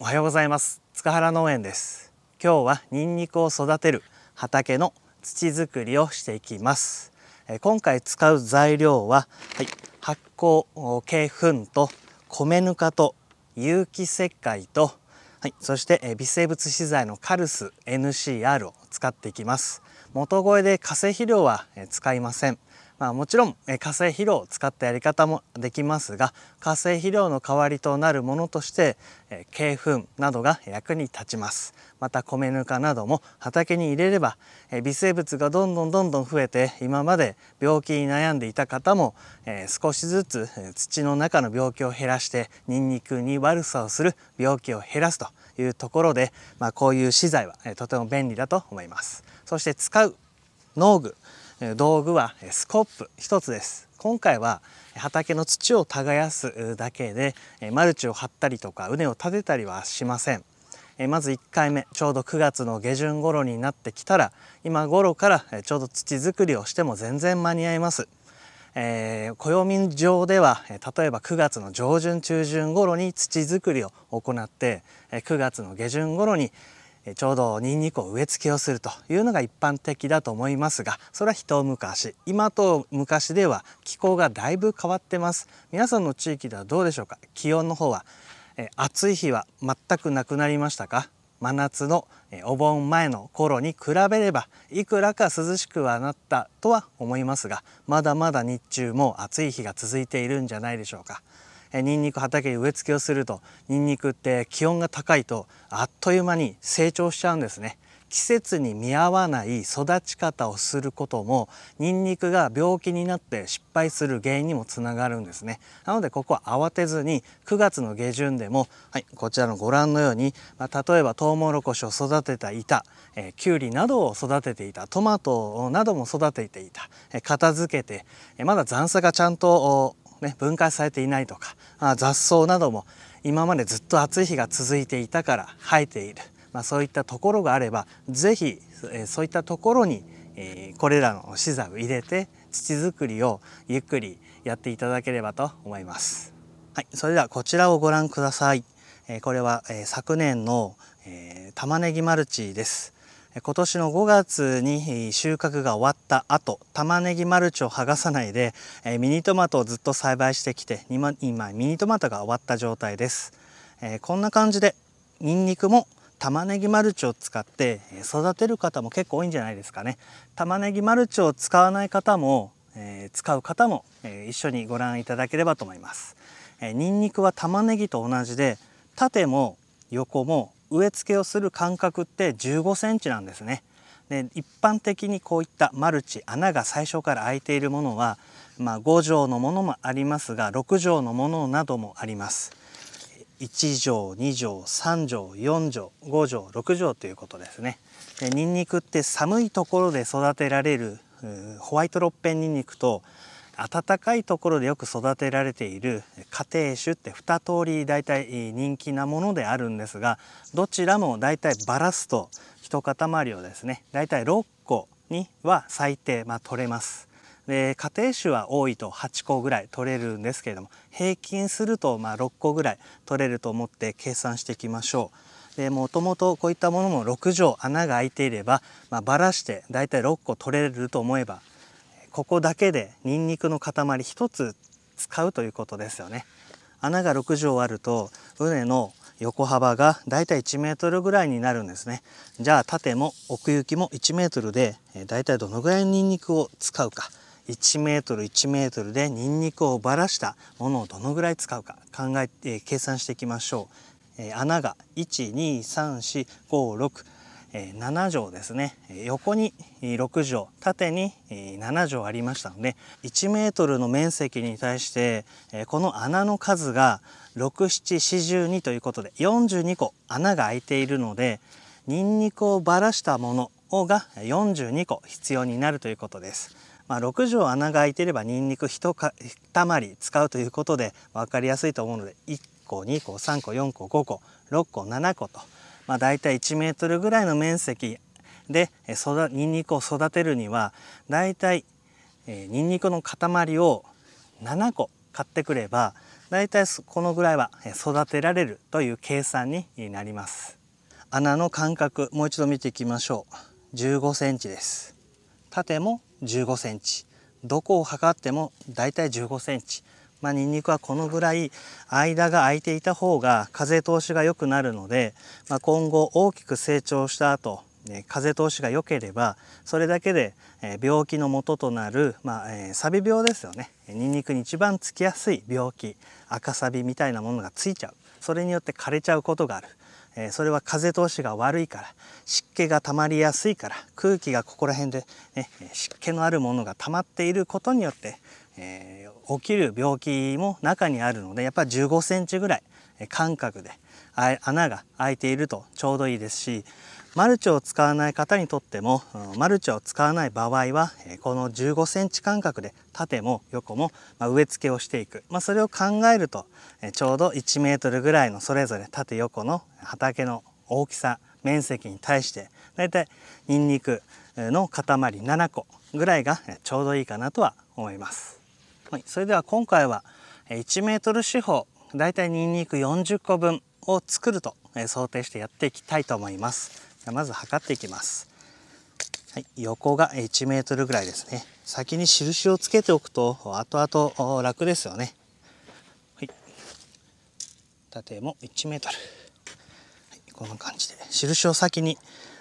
おはようございます塚原農園です今日はニンニクを育てる畑の土作りをしていきます今回使う材料は、はい、発酵鶏粉と米ぬかと有機石灰とはい、そして微生物資材のカルス NCR を使っていきます元肥で化成肥料は使いませんまあ、もちろん化成肥料を使ったやり方もできますが化成肥料の代わりとなるものとして鶏粉などが役に立ちますまた米ぬかなども畑に入れれば微生物がどんどんどんどん増えて今まで病気に悩んでいた方も少しずつ土の中の病気を減らしてニンニクに悪さをする病気を減らすというところで、まあ、こういう資材はとても便利だと思います。そして使う農具道具はスコップ1つです今回は畑の土を耕すだけでマルチを張ったりとか畝を立てたりはしませんまず1回目ちょうど9月の下旬頃になってきたら今頃からちょうど土作りをしても全然間に合いますえー、暦上では例えば9月の上旬中旬頃に土作りを行って9月の下旬頃にちょうどニンニクを植え付けをするというのが一般的だと思いますがそれは一昔今と昔では気候がだいぶ変わってます皆さんの地域ではどうでしょうか気温の方は暑い日は全くなくなりましたか真夏のお盆前の頃に比べればいくらか涼しくはなったとは思いますがまだまだ日中も暑い日が続いているんじゃないでしょうかニンニク畑に植え付けをするとニンニクって気温が高いとあっという間に成長しちゃうんですね。季節に見合わない育ち方をすることもニンニクが病気になって失敗する原因にもつながるんですねなのでここは慌てずに9月の下旬でも、はい、こちらのご覧のように、まあ、例えばトウモロコシを育てた板、えー、きゅうりなどを育てていたトマトなども育てていた、えー、片付けて、えー、まだ残差がちゃんとね、分解されていないとかあ雑草なども今までずっと暑い日が続いていたから生えている、まあ、そういったところがあれば是非、えそういったところに、えこれらの資材を入れて土作りをゆっくりやっていただければと思います。はい、それではこちらをご覧ください。えこれは、え昨年の、え玉ねぎマルチです。今年の5月に収穫が終わった後玉ねぎマルチを剥がさないでミニトマトをずっと栽培してきて今ミニトマトが終わった状態ですこんな感じでニンニクも玉ねぎマルチを使って育てる方も結構多いんじゃないですかね玉ねぎマルチを使わない方も使う方も一緒にご覧いただければと思いますニンニクは玉ねぎと同じで縦も横も植え付けをする間隔って15センチなんですね。で一般的にこういったマルチ穴が最初から開いているものは、まあ、5畳のものもありますが6畳のものなどもあります。1畳2畳3畳4畳5畳6畳ということですね。でニンニクって寒いところで育てられるホワイトロッペンニンニクと暖かいところでよく育てられている家庭種って2通り大体人気なものであるんですがどちらも大体バラすと一塊をですねだいたい6個には最低、まあ、取れます。で家庭種は多いと8個ぐらい取れるんですけれども平均するとま6個ぐらい取れると思って計算していきましょう。でもともとこういったものも6畳穴が開いていれば、まあ、バラしてだいたい6個取れると思えばここだけでニンニクの塊1つ使うということですよね穴が6畳あると畝の横幅がだいたい1メートルぐらいになるんですねじゃあ縦も奥行きも1メートルでだいたいどのぐらいのニンニクを使うか1メートル1メートルでニンニクをばらしたものをどのぐらい使うか考えて計算していきましょう穴が1 2 3 4 5 6 7畳ですね横に6畳縦に7畳ありましたので1メートルの面積に対してこの穴の数が6742ということで42個穴が開いているのでニンニクをばらしたものが42個必要になるということです。まあ、6畳穴が開いていればニンニク1かり使うということで分かりやすいと思うので1個2個3個4個5個6個7個とまあ、大体1メートルぐらいの面積で育ニンニクを育てるには大体ニンニクの塊を7個買ってくれば大体このぐらいは育てられるという計算になります穴の間隔もう一度見ていきましょう15センチです縦も15センチどこを測っても大体15センチまあ、ニンニクはこのぐらい間が空いていた方が風通しが良くなるので、まあ、今後大きく成長した後、風通しが良ければそれだけで病気の元となる、まあ、えー、サビ病ですよねニンニクに一番つきやすい病気赤サビみたいなものがついちゃうそれによって枯れちゃうことがある。えそれは風通しが悪いから湿気がたまりやすいから空気がここら辺で、ね、湿気のあるものがたまっていることによってえー、起きる病気も中にあるのでやっぱり1 5センチぐらい間隔で穴が開いているとちょうどいいですしマルチを使わない方にとってもマルチを使わない場合はこの1 5センチ間隔で縦も横も植え付けをしていく、まあ、それを考えるとちょうど1メートルぐらいのそれぞれ縦横の畑の大きさ面積に対してだいたいニンニクの塊7個ぐらいがちょうどいいかなとは思います。はい、それでは今回は1メートル四方だいたいニンニク40個分を作ると想定してやっていきたいと思いますまず測っていきます、はい、横が1メートルぐらいですね先に印をつけておくと後々楽ですよね、はい、縦も1メートル、はい、こんな感じで印を先に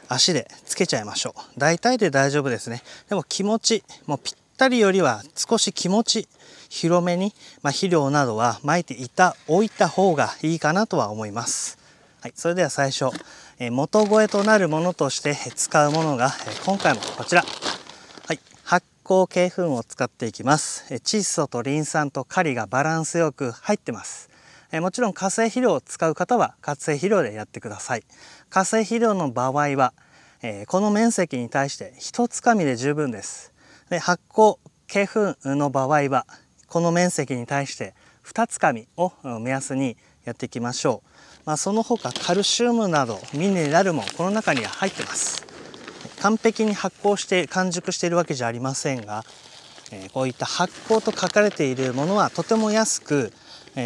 足でつけちゃいましょう大体で大丈夫ですねでも気持ちもうぴっったりよりは少し気持ち広めに、まあ、肥料などは撒いていた置いた方がいいかなとは思います。はい、それでは最初、え元肥となるものとして使うものが、え今回もこちら、はい、発酵系粉を使っていきます、え窒素とリン酸とカリがバランスよく入ってます、えもちろん化成肥料を使う方は活性肥料でやってください化成肥料の場合は、えこの面積に対して1つかみで十分ですで発酵鶏粉の場合はこの面積に対して2つ紙を目安にやっていきましょう、まあ、その他カルシウムなどミネラルもこの中には入ってます完璧に発酵して完熟しているわけじゃありませんがこういった発酵と書かれているものはとても安く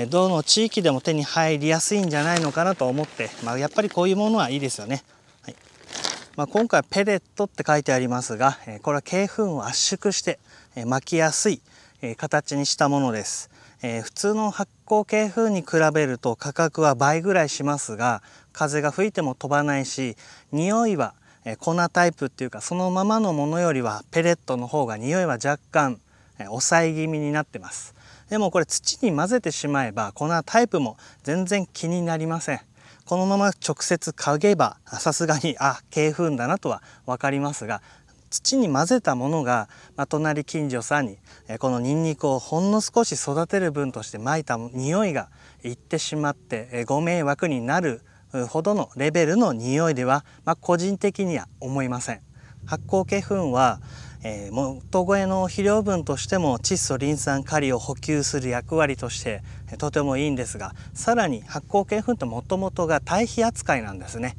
どの地域でも手に入りやすいんじゃないのかなと思って、まあ、やっぱりこういうものはいいですよね。まあ、今回ペレットって書いてありますが、えこれは鶏糞を圧縮して、え巻きやすい、え形にしたものです、え普通の発酵系風に比べると価格は倍ぐらいしますが風が吹いても飛ばないし匂いはえ粉タイプっていうかそのままのものよりはペレットの方が匂いは若干え抑え気味になってますでもこれ土に混ぜてしまえば粉タイプも全然気になりませんこのまま直接嗅げばさすがにあ鶏粉だなとは分かりますが土に混ぜたものが、まあ、隣近所さんにこのニンニクをほんの少し育てる分としてまいた匂いがいってしまってご迷惑になるほどのレベルの匂いでは、まあ、個人的には思いません。発酵鶏粉は、えー、元肥の肥料分としても窒素リン酸カリを補給する役割としてとてもいいんですがさらに発酵系粉ってもともとが堆肥扱いなんですね。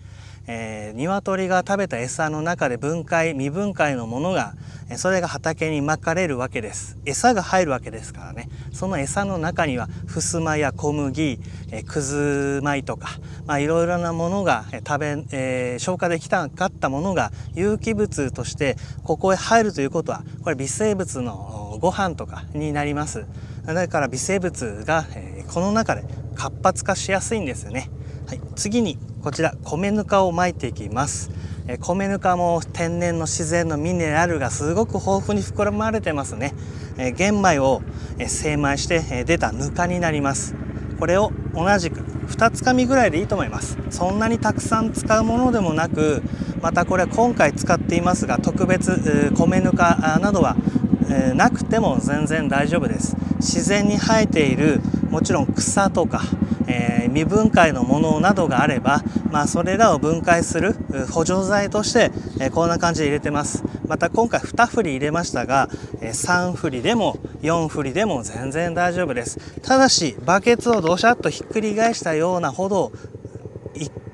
えー、鶏が食べた餌の中で分解未分解のものがそれが畑にまかれるわけです餌が入るわけですからねその餌の中にはふすまや小麦、えー、くず米とか、まいろいろなものが食べ、えー、消化できなかったものが有機物としてここへ入るということはこれ微生物のご飯とかになりますだから微生物が、えこの中で活発化しやすいんですよね、はい、次にこちら米ぬかをまいていきます米ぬかも天然の自然のミネラルがすごく豊富に膨らまれてますね玄米を精米して出たぬかになりますこれを同じく2つかみぐらいでいいと思いますそんなにたくさん使うものでもなくまたこれ今回使っていますが特別米ぬかなどはなくても全然大丈夫です自然に生えているもちろん草とかえー、未分解のものなどがあれば、まあ、それらを分解する補助剤として、えー、こんな感じで入れてます。また今回2振り入れましたが、えー、3振りでも4振りでも全然大丈夫です。ただし、バケツをどしゃっとひっくり返したようなほど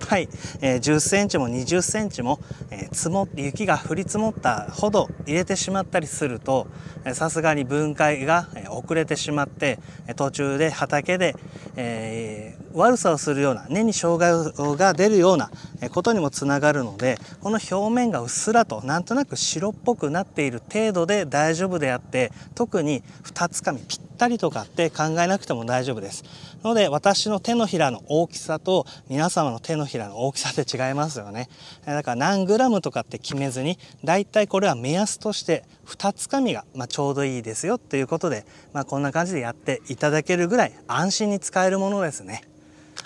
はい、えー、10センチも20センチも、えー、積もって雪が降り積もったほど入れてしまったりするとさすがに分解が遅れてしまって途中で畑で、えー、悪さをするような根に障害が出るようなことにもつながるのでこの表面がうっすらとなんとなく白っぽくなっている程度で大丈夫であって特に2つ紙ぴったりとかって考えなくても大丈夫です。ので私の手のひらの大きさと皆様の手のひらひらの大きさで違いますよね。だから何グラムとかって決めずに、だいたいこれは目安として2つかみが、まちょうどいいですよということで、まあ、こんな感じでやっていただけるぐらい安心に使えるものですね。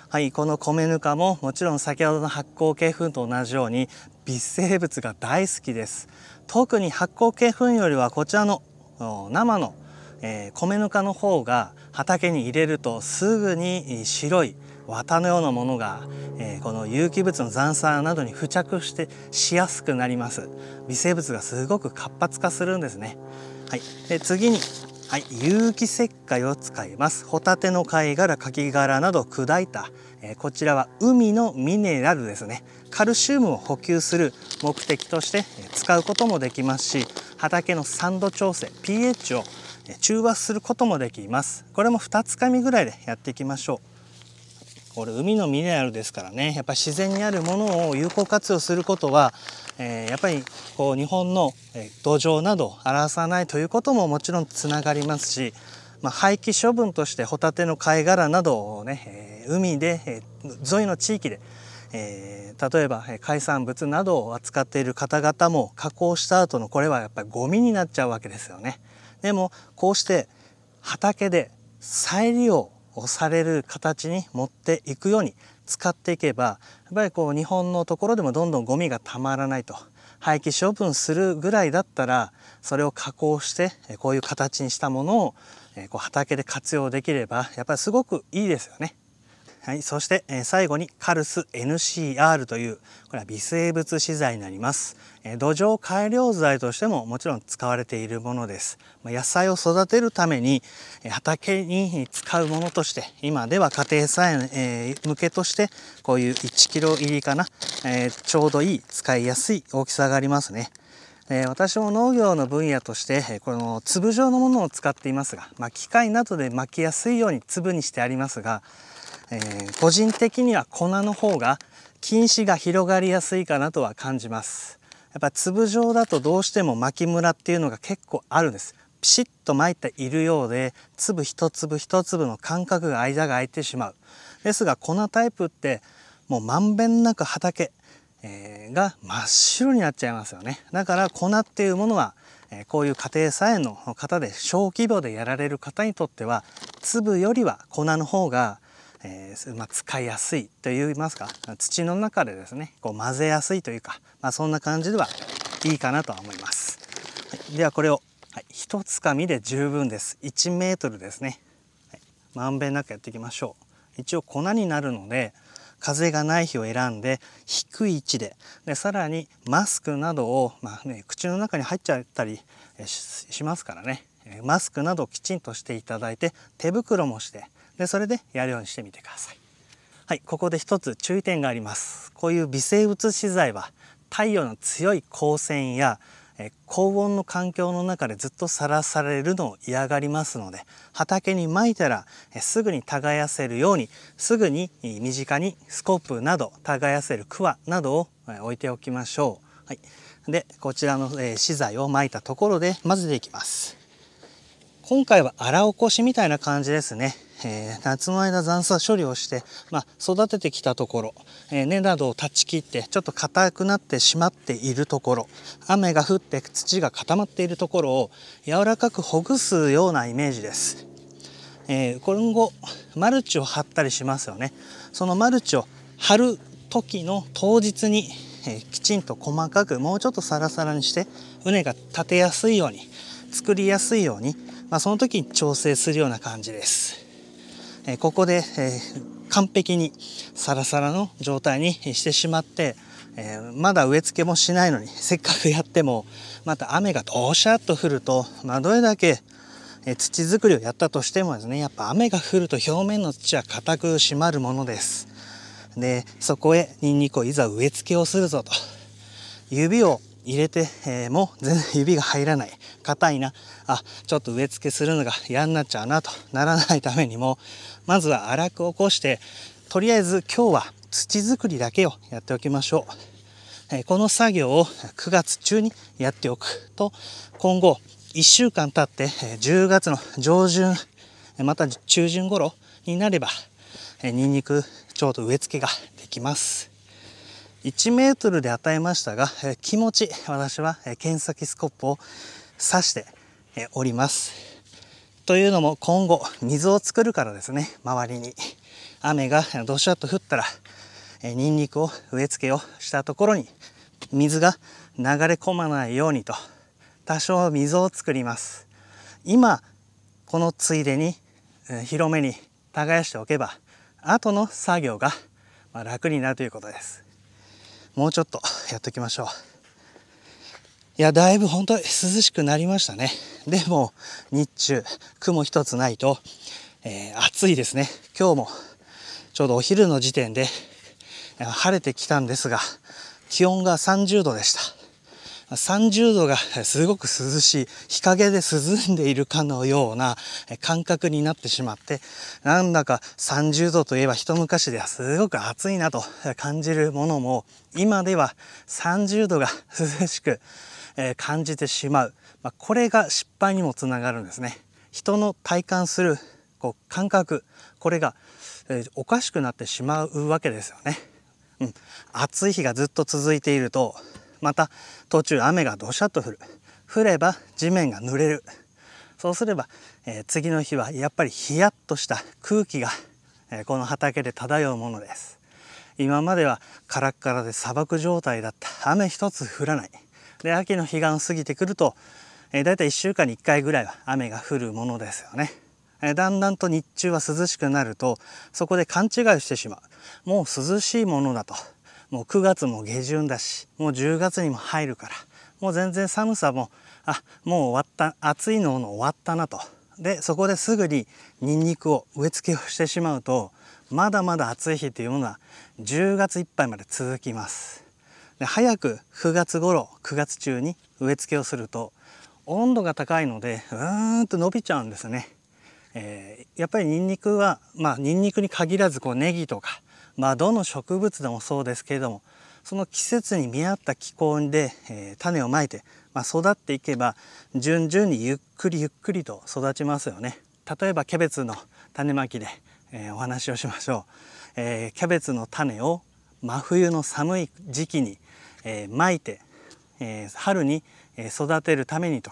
はい、この米ぬかももちろん先ほどの発酵系粉と同じように微生物が大好きです。特に発酵系粉よりはこちらの生の、えー、米ぬかの方が畑に入れるとすぐに白い綿のようなものが、えー、この有機物の残渣などに付着してしやすくなります微生物がすごく活発化するんですねはい、で次にはい、有機石灰を使いますホタテの貝殻、カキ殻など砕いた、えー、こちらは海のミネラルですねカルシウムを補給する目的として使うこともできますし畑の酸度調整 pH を中和することもできますこれも2つかみぐらいでやっていきましょうこれ海のミネラルですからねやっぱり自然にあるものを有効活用することは、えー、やっぱりこう日本の土壌などをらさないということももちろんつながりますし、まあ、廃棄処分としてホタテの貝殻などをね、え海で、え沿いの地域でえー、例えば海産物などを扱っている方々も加工した後のこれはやっぱりゴミになっちゃうわけですよね。でもこうして畑で再利用押される形に持っていくように使っていけばやっぱりこう日本のところでもどんどんゴミがたまらないと廃棄処分するぐらいだったらそれを加工してこういう形にしたものをこう畑で活用できればやっぱりすごくいいですよね。はい、そして、え最後にカルス NCR というこれは微生物資材になります、え土壌改良剤としてももちろん使われているものです、ま野菜を育てるためにえ畑に使うものとして今では家庭菜園、向けとしてこういう1 k g 入りかな、えちょうどいい使いやすい大きさがありますねえ私も農業の分野としてえこの粒状のものを使っていますが、まあ、機械などで巻きやすいように粒にしてありますがえー、個人的には粉の方が菌糸が広がりやすいかなとは感じますやっぱ粒状だとどうしても巻きムラっていうのが結構あるんですピシッと巻いているようで粒一粒一粒の間隔が間が空いてしまうですが粉タイプってもうまんべんなく畑、えー、が真っ白になっちゃいますよねだから粉っていうものはこういう家庭菜園の方で小規模でやられる方にとっては粒よりは粉の方がえーまあ、使いやすいと言いますか土の中でですねこう混ぜやすいというか、まあ、そんな感じではいいかなとは思います、はい、ではこれを、はい、一つかみで十分です1メートルですね、はい、まんべんなくやっていきましょう一応粉になるので風がない日を選んで低い位置ででさらにマスクなどを、まあね、口の中に入っちゃったりしますからねマスクなどをきちんとしていただいて手袋もしてでそれでやるようにしてみてくださいはいここで一つ注意点がありますこういう微生物資材は太陽の強い光線や高温の環境の中でずっとさらされるのを嫌がりますので畑にまいたらすぐに耕せるようにすぐに身近にスコープなど耕せるクワなどを置いておきましょう。はい、でこちらの資材をまいたところで混ぜていきます。今回は荒起こしみたいな感じですね。えー、夏の間残差処理をして、まあ、育ててきたところ、えー、根などを断ち切ってちょっと硬くなってしまっているところ雨が降って土が固まっているところを柔らかくほぐすようなイメージです。えー、今後マルチを張ったりしますよね。そのマルチを張る時の当日に、えきちんと細かくもうちょっとサラサラにして畝が立てやすいように作りやすいように、まあ、その時に調整するような感じです。えここで、え完璧にサラサラの状態にしてしまって、えまだ植え付けもしないのにせっかくやってもまた雨がどしゃっと降ると、まあ、どれだけえ土作りをやったとしてもですねやっぱ雨が降ると表面の土は固く締まるものですでそこへニンニクをいざ植え付けをするぞと指を入れて、えも全然指が入らない硬いなあちょっと植え付けするのが嫌になっちゃうなとならないためにもまずは荒く起こして、とりあえず今日は土作りだけをやっておきましょう。えこの作業を9月中にやっておくと、今後1週間経って10月の上旬、また中旬頃になれば、ニンニクちょうど植え付けができます。1メートルで与えましたが、気持ち私は剣先スコップを刺しております。というのも今後水を作るからですね周りに雨がどしゃっと降ったらニンニクを植え付けをしたところに水が流れ込まないようにと多少溝を作ります今このついでに広めに耕しておけば後の作業が楽になるということですもうちょっとやっておきましょうや、だいぶ本当に涼しくなりましたね。でも、日中、雲一つないと、えー、暑いですね。今日も、ちょうどお昼の時点で、晴れてきたんですが、気温が30度でした。30度がすごく涼しい、日陰で涼んでいるかのような感覚になってしまって、なんだか30度といえば一昔ではすごく暑いなと感じるものも、今では30度が涼しく、え感じてしまう、まあ、これが失敗にもつながるんですね。人の体感するこう感覚これが、えおかしくなってしまうわけですよね。うん、暑い日がずっと続いているとまた途中雨がどしゃっと降る降れば地面が濡れるそうすれば、えー、次の日はやっぱりヒヤッとした空気が、えー、この畑で漂うものです今まではカラッカラで砂漠状態だった雨一つ降らないで秋の彼岸過ぎてくると、えー、だいたい1週間に1回ぐらいは雨が降るものですよね。えー、だんだんと日中は涼しくなるとそこで勘違いしてしまうもう涼しいものだともう9月も下旬だしもう10月にも入るからもう全然寒さもあもう終わった暑いのの終わったなとでそこですぐにニンニクを植え付けをしてしまうとまだまだ暑い日というものは10月いっぱいまで続きます。で早く9月頃9月中に植え付けをすると温度が高いのでうーんと伸びちゃうんですね。えー、やっぱりニンニクはまあニンニクに限らずこうネギとかまあどの植物でもそうですけれどもその季節に見合った気候で、えー、種をまいて、まあ、育っていけば順々にゆっくりゆっくりと育ちますよね。例えばキャベツの種まきで、えー、お話をしましょう、えー、キャベツの種を真冬の寒い時期に、えー、まいて、えー、春に育てるためにと、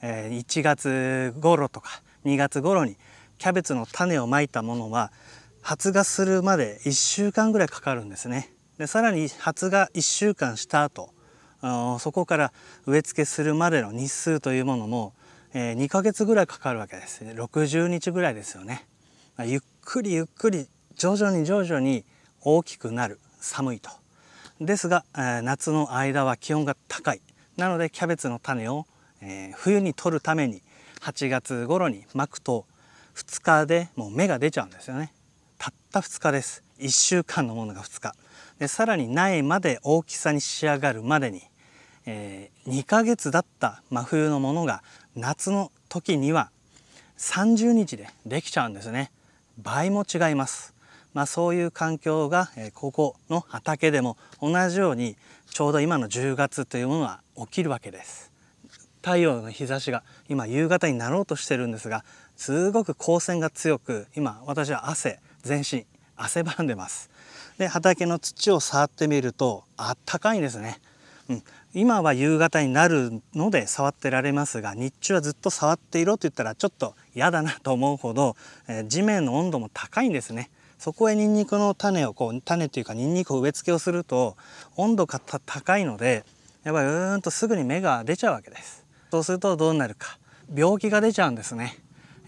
えー、1月頃とか2月頃にキャベツの種をまいたものは発芽するまで1週間ぐらいかかるんですね。でさらに発芽1週間した後そこから植え付けするまでの日数というものも、えー、2ヶ月ぐらいかかるわけです60日ぐらいですよねあ、ゆっくりゆっくり徐々に徐々に大きくなる寒いとですが、えー、夏の間は気温が高いなのでキャベツの種を、えー、冬に取るために8月頃にまくと2日でもう芽が出ちゃうんですよねたった2日です1週間のものが2日でさらに苗まで大きさに仕上がるまでに、えー、2ヶ月だった真冬のものが夏の時には30日でできちゃうんですね倍も違いますまあ、そういう環境が、えここの畑でも同じようにちょうど今の10月というものは起きるわけです。太陽の日差しが今夕方になろうとしてるんですがすごく光線が強く今私は汗全身汗ばんでます。で畑の土を触ってみるとあったかいんですね。うん、今は夕方になるので触ってられますが日中はずっと触っていろと言ったらちょっと嫌だなと思うほど、えー、地面の温度も高いんですねそこへニンニクの種をこう種というかニンニクを植え付けをすると温度が高いのでやっぱりうーんとすぐに芽が出ちゃうわけですそうするとどうなるか病気が出ちゃうんですね、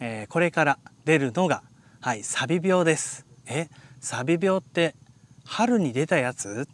えー、これから出るのがはいサビ病ですえサビ病って春に出たやつ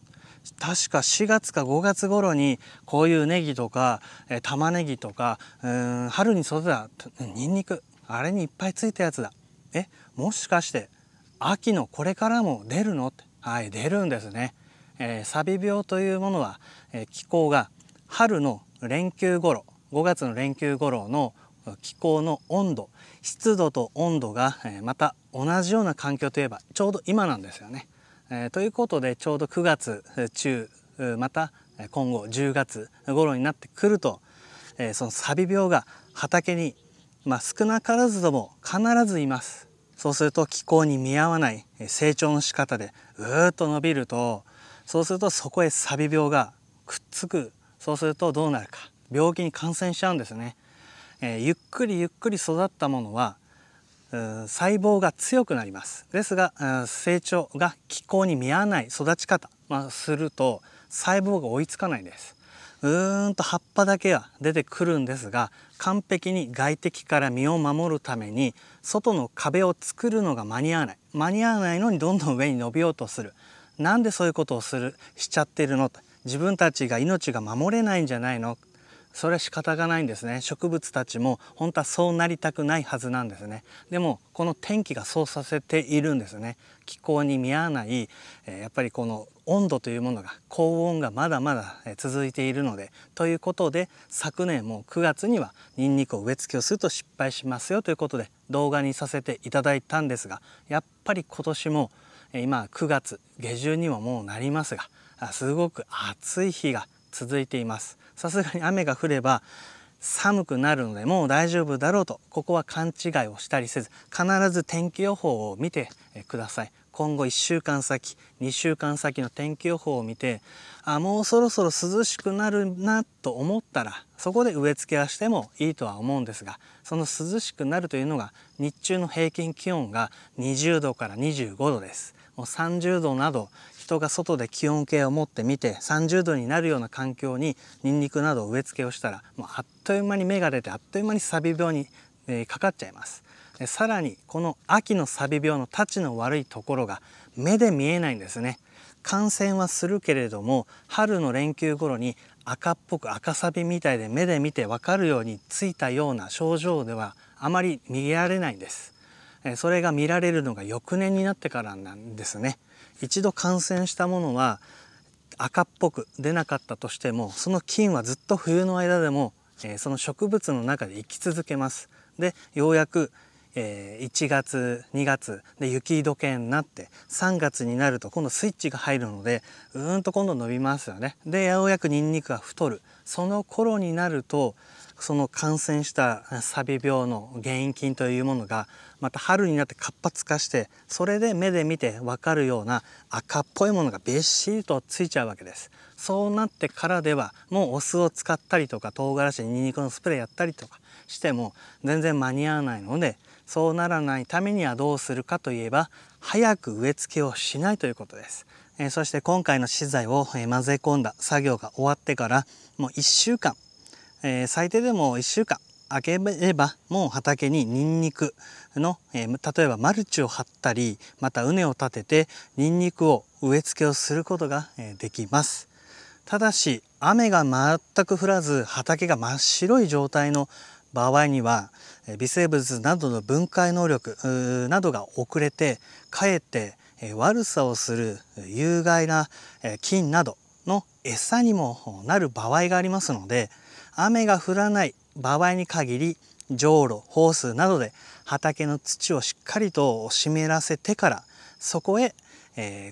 確か4月か5月頃にこういうネギとか、えー、玉ねぎとかうん春に育てたニンニクあれにいっぱいついたやつだえもしかして秋のこれからも出るのってはい出るんですね、えー、サビ病というものは、えー、気候が春の連休頃5月の連休頃の気候の温度湿度と温度が、えー、また同じような環境といえばちょうど今なんですよね。えー、ということでちょうど9月中また今後10月頃になってくると、えー、そのサビ病が畑に、まあ、少なからずとも必ずいます。そうすると気候に見合わない成長の仕方でうーっと伸びるとそうするとそこへサビ病がくっつくそうするとどうなるか病気に感染しちゃうんですね、えー、ゆっくりゆっくり育ったものは細胞が強くなりますですが成長が気候に見合わない育ち方、まあ、すると細胞が追いつかないですーんと葉っぱだけは出てくるんですが完璧に外敵から身を守るために外の壁を作るのが間に合わない間に合わないのにどんどん上に伸びようとするなんでそういうことをするしちゃってるの自分たちが命が守れないんじゃないのそれは仕方がないんですね植物たちも本当はそうなりたくないはずなんですねでもこの天気がそうさせているんですね気候に見合わないやっぱりこの温度というものが高温がまだまだ続いているのでということで昨年も9月にはニンニクを植え付けをすると失敗しますよということで動画にさせていただいたんですがやっぱり今年も今9月下旬にはもうなりますがすごく暑い日が続いていますさすがに雨が降れば寒くなるのでもう大丈夫だろうとここは勘違いをしたりせず必ず天気予報を見てください今後1週間先2週間先の天気予報を見てあもうそろそろ涼しくなるなと思ったらそこで植え付けはしてもいいとは思うんですがその涼しくなるというのが日中の平均気温が20度から25度です。もう30度など人が外で気温計を持ってみて30度になるような環境にニンニクなどを植え付けをしたらもうあっという間に芽が出てあっという間にサビ病に、えかかっちゃいます。さらにこの秋のサビ病のたちの悪いところが目で見えないんですね感染はするけれども春の連休頃に赤っぽく赤サビみたいで目で見てわかるようについたような症状ではあまり見られないんですそれが見られるのが翌年になってからなんですね一度感染したものは赤っぽく出なかったとしてもその菌はずっと冬の間でもその植物の中で生き続けますでようやくえ1月2月で雪解けになって3月になると今度スイッチが入るのでうーんと今度伸びますよね。でようやくニンニクが太るその頃になるとその感染したサビ病の原因菌というものがまた春になって活発化してそれで目で見て分かるような赤っぽいものがびっしりとついちゃうわけですそうなってからではもうお酢を使ったりとか唐辛子にンにくのスプレーやったりとかしても全然間に合わないのでそうならないためにはどうするかといえば早く植え付けをしないということです。えそして今回の資材を、え混ぜ込んだ作業が終わってからもう1週間、え最低でも1週間開ければもう畑にニンニクの、え例えばマルチを張ったりまた畝を立ててニンニクを植え付けをすることが、えできます。ただし雨が全く降らず畑が真っ白い状態の場合には微生物などの分解能力などが遅れてかえって悪さをする有害な菌などの餌にもなる場合がありますので雨が降らない場合に限りじょうろホースなどで畑の土をしっかりと湿らせてからそこへ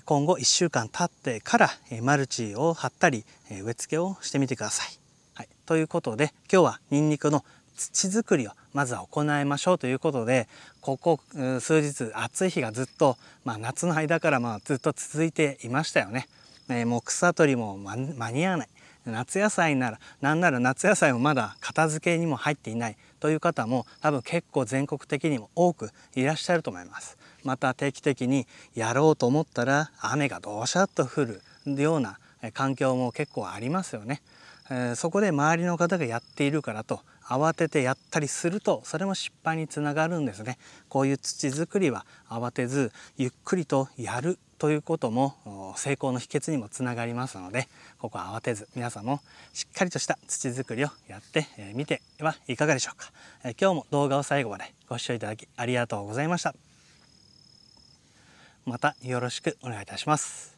今後1週間経ってからマルチを張ったり植え付けをしてみてください。はい、ということで今日はニンニクの土作りをまずは行いましょうということでここ数日暑い日がずっと、まあ、夏の間からまあずっと続いていましたよね。えもう草取りも間に合わない夏野菜なら何なら夏野菜もまだ片付けにも入っていないという方も多分結構全国的にも多くいらっしゃると思います。また定期的にやろうと思ったら雨がどしゃっと降るような環境も結構ありますよね。えそこで周りの方がやっているからと慌ててやったりするとそれも失敗につながるんですねこういう土作りは慌てずゆっくりとやるということも成功の秘訣にもつながりますのでここは慌てず皆さんもしっかりとした土作りをやってみてはいかがでしょうか今日も動画を最後までご視聴いただきありがとうございましたまたよろしくお願いいたします